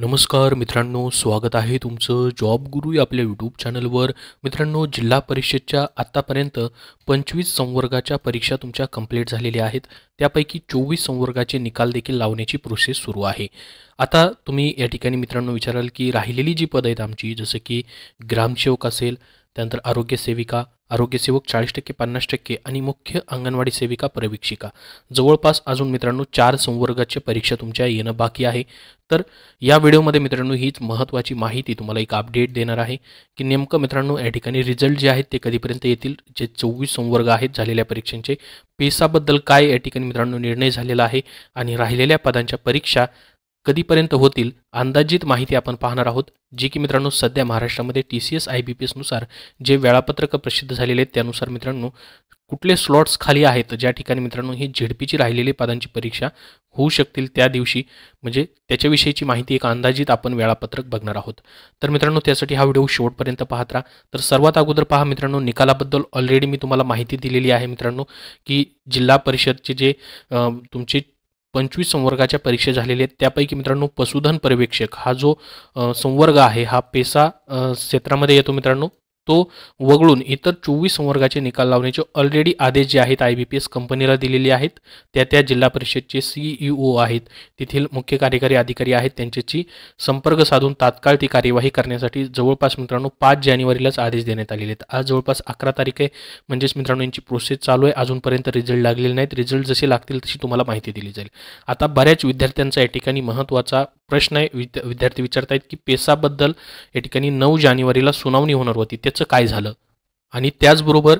नमस्कार मित्रांनो स्वागत आहे तुमचं जॉब गुरु या आपल्या यूट्यूब चॅनलवर मित्रांनो जिल्हा परिषदच्या आत्तापर्यंत पंचवीस संवर्गाच्या परीक्षा तुमच्या कंप्लीट झालेल्या आहेत त्यापैकी चोवीस संवर्गाचे निकाल देखील लावण्याची प्रोसेस सुरू आहे आता तुम्ही या ठिकाणी मित्रांनो विचाराल की राहिलेली जी पदं आहेत आमची जसं की ग्रामसेवक असेल त्यानंतर आरोग्यसेविका आरोग्यसेवक चाळीस टक्के पन्नास टक्के आणि मुख्य अंगणवाडी सेविका प्रवीक्षिका जवळपास अजून मित्रांनो चार संवर्गाचे परीक्षा तुमच्या येणं बाकी आहे तर या व्हिडिओमध्ये मित्रांनो हीच महत्त्वाची माहिती तुम्हाला एक अपडेट देणार आहे की नेमकं मित्रांनो या ठिकाणी रिझल्ट जे आहेत ते कधीपर्यंत येतील जे चोवीस संवर्ग आहेत झालेल्या परीक्षांचे पेसाबद्दल काय या ठिकाणी मित्रांनो निर्णय झालेला आहे आणि राहिलेल्या पदांच्या परीक्षा कधीपर्यंत होतील अंदाजित माहिती आपण पाहणार आहोत जी की मित्रांनो सध्या महाराष्ट्रामध्ये T C S I B P एसनुसार जे वेळापत्रकं प्रसिद्ध झालेले आहेत त्यानुसार मित्रांनो कुठले स्लॉट्स खाली आहेत ज्या ठिकाणी मित्रांनो ही झेडपीची राहिलेली पदांची परीक्षा होऊ शकतील त्या दिवशी म्हणजे त्याच्याविषयीची माहिती एक अंदाजित आपण वेळापत्रक बघणार आहोत तर मित्रांनो त्यासाठी हा व्हिडिओ शेवटपर्यंत पाहत राहा तर सर्वात अगोदर पहा मित्रांनो निकालाबद्दल ऑलरेडी मी तुम्हाला माहिती दिलेली आहे मित्रांनो की जिल्हा परिषदचे जे तुमचे पंचवीस संवर्गाच्या परीक्षा झालेल्या आहेत त्यापैकी मित्रांनो पशुधन पर्यवेक्षक हा जो संवर्ग आहे हा पेसा क्षेत्रामध्ये येतो मित्रांनो तो वगळून इतर चोवीस संवर्गाचे निकाल लावण्याचे ऑलरेडी आदेश जे आहेत आय बी पी एस कंपनीला दिलेले आहेत त्या त्या जिल्हा परिषदचे सीईओ e आहेत तेथील मुख्य कार्यकारी अधिकारी आहेत त्यांच्याशी संपर्क साधून तात्काळ ती कार्यवाही करण्यासाठी जवळपास मित्रांनो पाच जानेवारीलाच आदेश देण्यात आलेले आहेत आज जवळपास अकरा तारीख आहे म्हणजेच मित्रांनो यांची प्रोसेस चालू आहे अजूनपर्यंत रिझल्ट लागलेले नाहीत रिझल्ट जसे लागतील तशी तुम्हाला माहिती दिली जाईल आता बऱ्याच विद्यार्थ्यांचा या ठिकाणी महत्त्वाचा प्रश्न आहे विद्या विद्यार्थी विचारतायत की पेसाबद्दल या ठिकाणी नऊ जानेवारीला सुनावणी होणार होती त्याचं काय झालं आणि त्याचबरोबर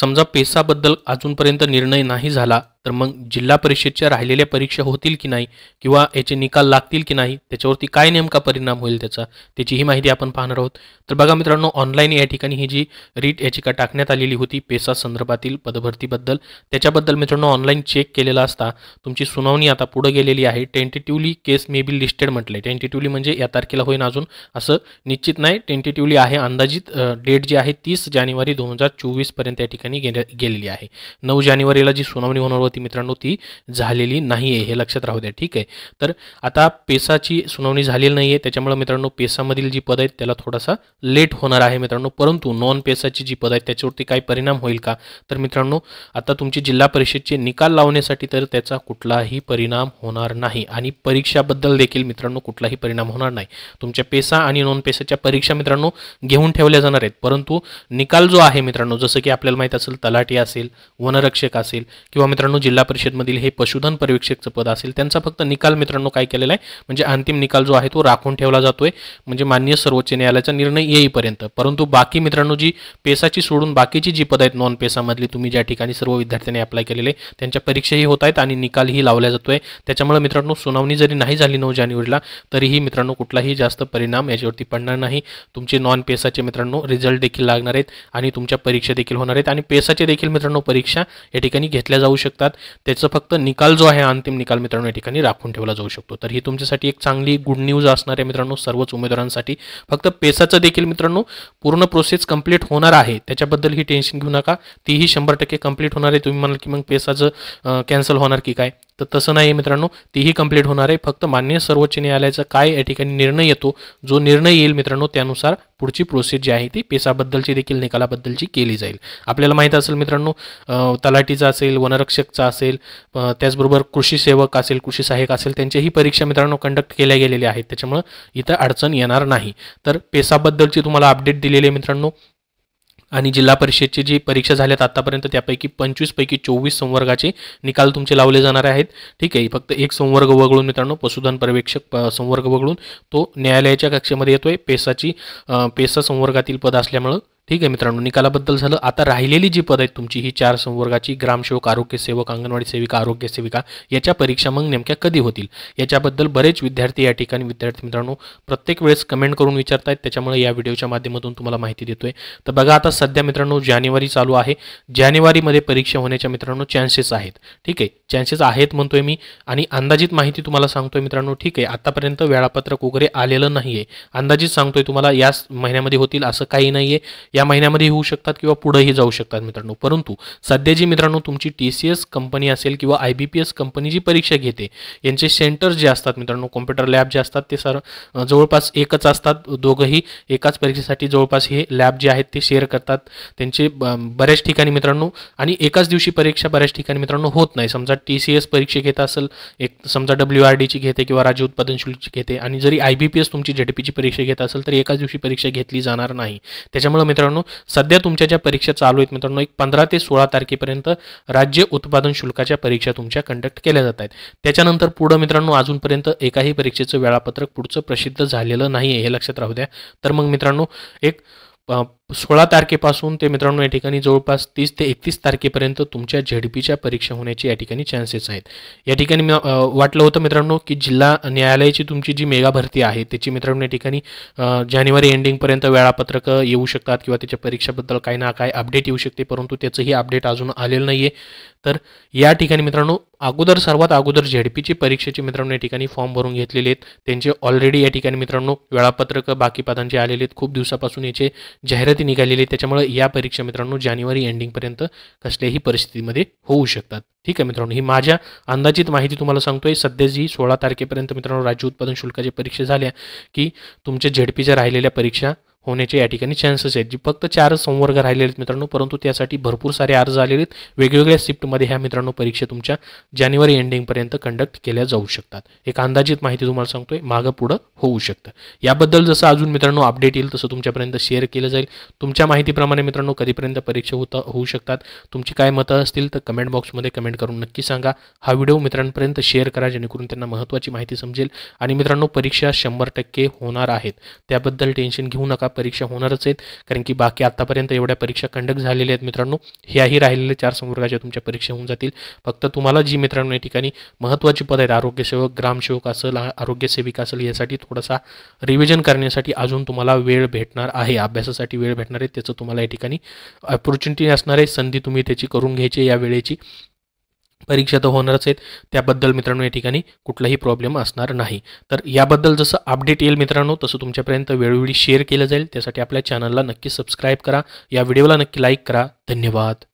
समजा पेसाबद्दल अजूनपर्यंत निर्णय नाही झाला तर मग जिल्हा परिषदच्या राहिलेल्या परीक्षा होतील की नाही किंवा याचे निकाल लागतील की नाही त्याच्यावरती काय नेमका परिणाम होईल त्याचा त्याची ही माहिती आपण पाहणार आहोत तर बघा मित्रांनो ऑनलाईन या ठिकाणी ही जी रीट याचिका टाकण्यात आलेली होती पेसा संदर्भातील पदभरतीबद्दल त्याच्याबद्दल मित्रांनो ऑनलाईन चेक केलेला असता तुमची सुनावणी आता पुढे गेलेली आहे tentatively case may be listed म्हटलंय टेंटेटिव्हली म्हणजे या तारखेला होईन अजून असं निश्चित नाही टेंटेटिव्हली आहे अंदाजित डेट जी आहे तीस जानेवारी दोन हजार या ठिकाणी गेलेली आहे नऊ जानेवारीला जी सुनावणी होणार मित्रांनो ती झालेली नाही आहे हे लक्षात राहू द्या ठीक आहे तर आता पेसाची सुनावणी झालेली नाही आहे त्याच्यामुळे मित्रांनो पेसामधील जी पद आहेत त्याला थोडासा लेट होणार आहे मित्रांनो परंतु नॉन पेसाची जी पद आहेत त्याच्यावरती काय परिणाम होईल का तर मित्रांनो आता तुमची जिल्हा परिषदचे निकाल लावण्यासाठी तर त्याचा कुठलाही परिणाम होणार नाही आणि परीक्षाबद्दल देखील मित्रांनो कुठलाही परिणाम होणार नाही तुमच्या पेसा आणि नॉन पेसाच्या परीक्षा मित्रांनो घेऊन ठेवल्या जाणार आहेत परंतु निकाल जो आहे मित्रांनो जसं की आपल्याला माहीत असेल तलाठी असेल वनरक्षक असेल किंवा मित्रांनो जिल्हा परिषदमधील हे पशुधन पर्यवेक्षकचं पद असेल त्यांचा फक्त निकाल मित्रांनो काय केलेला आहे म्हणजे अंतिम निकाल जो आहे तो राखून ठेवला जातोय म्हणजे मान्य सर्वोच्च न्यायालयाचा निर्णय येईपर्यंत परंतु बाकी मित्रांनो जी पेसाची सोडून बाकीची जी पद आहेत नॉन पेसामधली तुम्ही ज्या ठिकाणी सर्व विद्यार्थ्यांनी अप्लाय केलेले त्यांच्या परीक्षाही होत आहेत आणि निकालही लावला जातोय त्याच्यामुळे मित्रांनो सुनावणी जरी नाही झाली नऊ जानेवारीला तरीही मित्रांनो कुठलाही जास्त परिणाम याच्यावरती पडणार नाही तुमचे नॉन पेसाचे मित्रांनो रिझल्ट देखील लागणार आहेत आणि तुमच्या परीक्षा देखील होणार आहेत आणि पेसाचे देखील मित्रांनो परीक्षा या ठिकाणी घेतल्या जाऊ शकतात त्याचं फक्त निकाल जो आहे अंतिम निकाल मित्रांनो या ठिकाणी राखून ठेवला जाऊ शकतो तर ही तुमच्यासाठी एक चांगली गुड न्यूज असणार आहे मित्रांनो सर्वच उमेदवारांसाठी फक्त पेसाचं देखील मित्रांनो पूर्ण प्रोसेस कंप्लीट होणार आहे त्याच्याबद्दल ही टेन्शन घेऊ नका तीही शंभर टक्के कंप्लीट होणार आहे तुम्ही म्हणाल की मग पेसाचं कॅन्सल होणार की काय तर तसं नाही मित्रांनो तीही कंप्लीट होणार आहे फक्त मान्य सर्वोच्च न्यायालयाचा काय या ठिकाणी निर्णय येतो जो निर्णय येईल मित्रांनो त्यानुसार पुढची प्रोसेस जी आहे ती पेसाबद्दलची देखील निकालाबद्दलची केली जाईल आपल्याला माहीत असेल मित्रांनो तलाठीचा असेल वनरक्षकचा असेल त्याचबरोबर कृषी सेवक असेल कृषी सहाय्यक असेल त्यांच्याही परीक्षा मित्रांनो कंडक्ट केल्या गेलेल्या आहेत त्याच्यामुळं इथं अडचण येणार नाही तर पेसाबद्दलची तुम्हाला अपडेट दिलेली आहे मित्रांनो आणि जिल्हा परिषदची जी परीक्षा झाल्यात आतापर्यंत त्यापैकी पंचवीसपैकी चोवीस संवर्गाचे निकाल तुमचे लावले जाणार आहेत ठीक आहे फक्त एक संवर्ग वगळून मित्रांनो पशुधन पर्यवेक्षक संवर्ग वगळून तो न्यायालयाच्या कक्षेमध्ये येतोय पेसाची पेसा संवर्गातील पद असल्यामुळं ठीक आहे मित्रांनो निकालाबद्दल झालं आता राहिलेली जी पद आहेत तुमची ही चार संवर्गाची ग्रामसेवक आरोग्य सेवक अंगणवाडी सेविका आरोग्य सेविका याच्या परीक्षा मग नेमक्या कधी होतील याच्याबद्दल बरेच विद्यार्थी या ठिकाणी विद्यार्थी मित्रांनो प्रत्येक वेळेस कमेंट करून विचारतायत त्याच्यामुळे या व्हिडिओच्या माध्यमातून तुम्हाला माहिती देतोय तर बघा आता सध्या मित्रांनो जानेवारी चालू आहे जानेवारीमध्ये परीक्षा होण्याच्या मित्रांनो चान्सेस आहेत ठीक आहे चान्सेस आहेत म्हणतोय मी आणि अंदाजित माहिती तुम्हाला सांगतोय मित्रांनो ठीक आहे आतापर्यंत वेळापत्रक वगैरे आलेलं नाही अंदाजित सांगतोय तुम्हाला याच महिन्यामध्ये होतील असं काही नाही या महिन्यामध्ये होऊ शकतात किंवा पुढेही जाऊ शकतात मित्रांनो परंतु सध्या जी मित्रांनो तुमची टी सी एस कंपनी असेल किंवा I B P S company जी परीक्षा घेते यांचे सेंटर्स जे असतात मित्रांनो कॉम्प्युटर लॅब जे असतात ते सर जवळपास एकच असतात दोघंही एकाच परीक्षेसाठी जवळपास हे लॅब जे आहेत ते शेअर करतात त्यांचे बऱ्याच ठिकाणी मित्रांनो आणि एकाच दिवशी परीक्षा बऱ्याच ठिकाणी मित्रांनो होत नाही समजा टी सी एस परीक्षा घेत असेल एक समजा डब्ल्यू आर डीची घेते किंवा राज्य उत्पादन शुल्कची घेते आणि जरी आय बी पी एस तुमची जेडपीची परीक्षा घेत असेल तर एकाच दिवशी परीक्षा घेतली जाणार नाही त्याच्यामुळे मित्रांनो मित्रांनो सध्या तुमच्या ज्या परीक्षा चालू आहेत मित्रांनो एक पंधरा ते सोळा तारखेपर्यंत राज्य उत्पादन शुल्काच्या परीक्षा तुमच्या कंडक्ट केल्या जात आहेत त्याच्यानंतर पुढं मित्रांनो अजूनपर्यंत एकाही परीक्षेचं वेळापत्रक पुढचं प्रसिद्ध झालेलं नाही हे लक्षात राहू द्या तर मग मित्रांनो एक सोळा तारखेपासून ते मित्रांनो या ठिकाणी जवळपास तीस ते एकतीस तारखेपर्यंत तुमच्या झेडपीच्या परीक्षा होण्याची या ठिकाणी चान्सेस आहेत या ठिकाणी वाटलं होतं मित्रांनो की जिल्हा न्यायालयाची तुमची जी मेगा भरती आहे त्याची मित्रांनो या ठिकाणी जानेवारी एंडिंगपर्यंत वेळापत्रकं येऊ शकतात किंवा त्याच्या परीक्षाबद्दल काही ना काय अपडेट येऊ शकते परंतु त्याचंही अपडेट अजून आलेलं नाही तर या ठिकाणी मित्रांनो अगोदर सर्वात अगोदर झेडपीची परीक्षेचे मित्रांनो या ठिकाणी फॉर्म भरून घेतलेले आहेत त्यांचे ऑलरेडी या ठिकाणी मित्रांनो वेळापत्रक बाकी पदांचे आलेले आहेत खूप दिवसापासून याचे जाहिरात परिस्थिती निघालेली त्याच्यामुळे या परीक्षा मित्रांनो जानेवारी एंडिंगपर्यंत कसल्याही परिस्थितीमध्ये होऊ शकतात ठीक आहे मित्रांनो ही माझ्या अंदाजित माहिती तुम्हाला सांगतोय सध्या जी सोळा तारखेपर्यंत मित्रांनो राज्य उत्पादन शुल्काच्या परीक्षा झाल्या की तुमच्या झेडपीच्या राहिलेल्या परीक्षा होण्याचे या ठिकाणी चान्सेस आहेत जी फक्त चार संवर्ग राहिलेले आहेत मित्रांनो परंतु त्यासाठी भरपूर सारे अर्ज आलेले आहेत वेगवेगळ्या शिफ्टमध्ये ह्या मित्रांनो परीक्षा तुमच्या जानेवारी एंडिंगपर्यंत कंडक्ट केल्या जाऊ शकतात एक अंदाजित माहिती तुम्हाला सांगतोय मागं पुढं होऊ शकतं याबद्दल जसं अजून मित्रांनो अपडेट येईल तसं तुमच्यापर्यंत शेअर केलं जाईल तुमच्या माहितीप्रमाणे मित्रांनो कधीपर्यंत परीक्षा होता होऊ शकतात तुमची काय मतं असतील तर कमेंट बॉक्समध्ये कमेंट करून नक्की सांगा हा व्हिडिओ मित्रांपर्यंत शेअर करा जेणेकरून त्यांना महत्त्वाची माहिती समजेल आणि मित्रांनो परीक्षा शंभर टक्के होणार आहेत त्याबद्दल टेन्शन घेऊ नका परीक्षा होणारच आहेत कारण की बाकी आत्तापर्यंत एवढ्या परीक्षा कंडक्ट झालेल्या आहेत मित्रांनो ह्याही राहिलेल्या चार संवर्गाच्या तुमच्या परीक्षा होऊन जातील फक्त तुम्हाला जी मित्रांनो या ठिकाणी महत्त्वाची पद आहेत आरोग्यसेवक ग्रामसेवक असेल आरोग्यसेविका असेल यासाठी थोडासा रिव्हिजन करण्यासाठी अजून तुम्हाला वेळ भेटणार आहे अभ्यासासाठी वेळ भेटणार आहे त्याचं तुम्हाला या ठिकाणी ऑपॉर्च्युनिटी असणार आहे संधी तुम्ही त्याची करून घ्यायची या वेळेची परीक्षा तर होणारच आहेत त्याबद्दल मित्रांनो या ठिकाणी कुठलाही प्रॉब्लेम असणार नाही तर याबद्दल जसं अपडेट येईल मित्रांनो तसं तुमच्यापर्यंत वेळोवेळी शेअर केलं जाईल त्यासाठी आपल्या चॅनलला नक्की सबस्क्राईब करा या व्हिडिओला नक्की लाईक करा धन्यवाद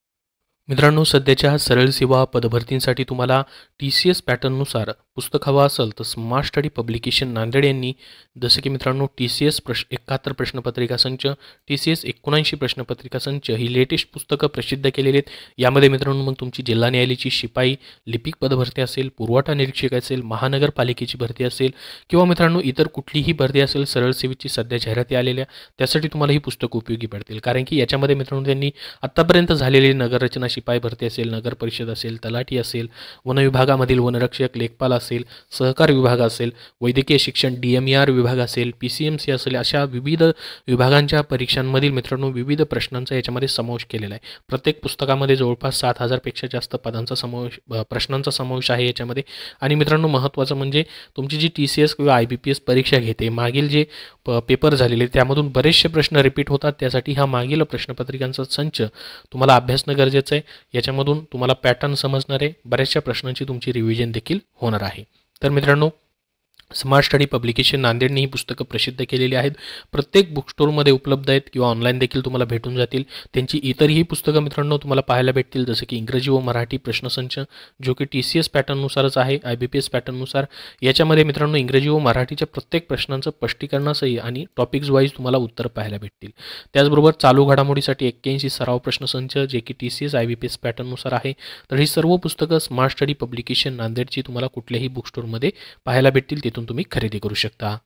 मित्रांनो सध्याच्या सरळ सेवा पदभरतींसाठी तुम्हाला टी सी एस पॅटर्ननुसार पुस्तक हवं असेल तर स्मार्ट स्टडी पब्लिकेशन नांदेड यांनी जसं की मित्रांनो टी सी एस प्रश एकाहत्तर प्रश्नपत्रिका संच टी सी एस एकोणऐंशी प्रश्नपत्रिका संच ही लेटेस्ट पुस्तकं प्रसिद्ध केलेली आहेत यामध्ये मित्रांनो मग तुमची जिल्हा न्यायालयाची शिपाई लिपिक पदभरती असेल पुरवठा निरीक्षक असेल महानगरपालिकेची भरती असेल किंवा मित्रांनो इतर कुठलीही भरती असेल सरळ सेवेची सध्या जाहिराती आलेल्या त्यासाठी तुम्हाला ही पुस्तकं उपयोगी पडतील कारण की याच्यामध्ये मित्रांनो त्यांनी आत्तापर्यंत झालेली नगररचना शिपाई भरती असेल नगर परिषद असेल तलाठी असेल वनविभागामधील वनरक्षक लेखपाल असेल असेल सहकार विभाग असेल वैद्यकीय शिक्षण डी एम आर विभाग असेल पी सी एम सी असेल अशा विविध विभागांच्या परीक्षांमधील मित्रांनो विविध प्रश्नांचा याच्यामध्ये समावेश केलेला आहे प्रत्येक पुस्तकामध्ये जवळपास सात हजारपेक्षा जास्त पदांचा समावेश प्रश्नांचा समावेश आहे याच्यामध्ये आणि मित्रांनो महत्त्वाचं म्हणजे तुमची जी टी सी एस किंवा आय बी पी एस परीक्षा घेते मागील जे पेपर झालेले त्यामधून बरेचसे प्रश्न रिपीट होतात त्यासाठी हा मागील प्रश्नपत्रिकांचा संच तुम्हाला अभ्यासणं गरजेचं आहे याच्यामधून तुम्हाला पॅटर्न समजणार आहे बऱ्याचशा प्रश्नांची तुमची रिव्हिजन देखील होणार आहे तर मित्रांनो स्मार्ट स्टडी पब्लिकेशन नांदेडने ही पुस्तकं प्रसिद्ध केलेली आहेत प्रत्येक बुक स्टोरमध्ये उपलब्ध आहेत किंवा ऑनलाईन देखील तुम्हाला भेटून जातील त्यांची इतरही पुस्तकं मित्रांनो तुम्हाला पाहायला भेटतील जसं की इंग्रजी व मराठी प्रश्नसंच जो की टी सी एस पॅटर्ननुसारच आहे आय बी पी एस पॅटर्ननुसार याच्यामध्ये मित्रांनो इंग्रजी व मराठीच्या प्रत्येक प्रश्नांचं स्पष्टीकरणासही आणि टॉपिक्स वाईज तुम्हाला उत्तर पाहायला भेटतील त्याचबरोबर चालू घडामोडीसाठी एक्क्याऐंशी सराव प्रश्नसंच जे की T C S I B P S पॅटर्ननुसार आहे तर ही सर्व पुस्तकं स्मार्ट स्टडी पब्लिकेशन नांदेडची तुम्हाला कुठल्याही बुक स्टोरमध्ये पाहायला भेटतील तिथून तुम्ही खरेदी करू शकता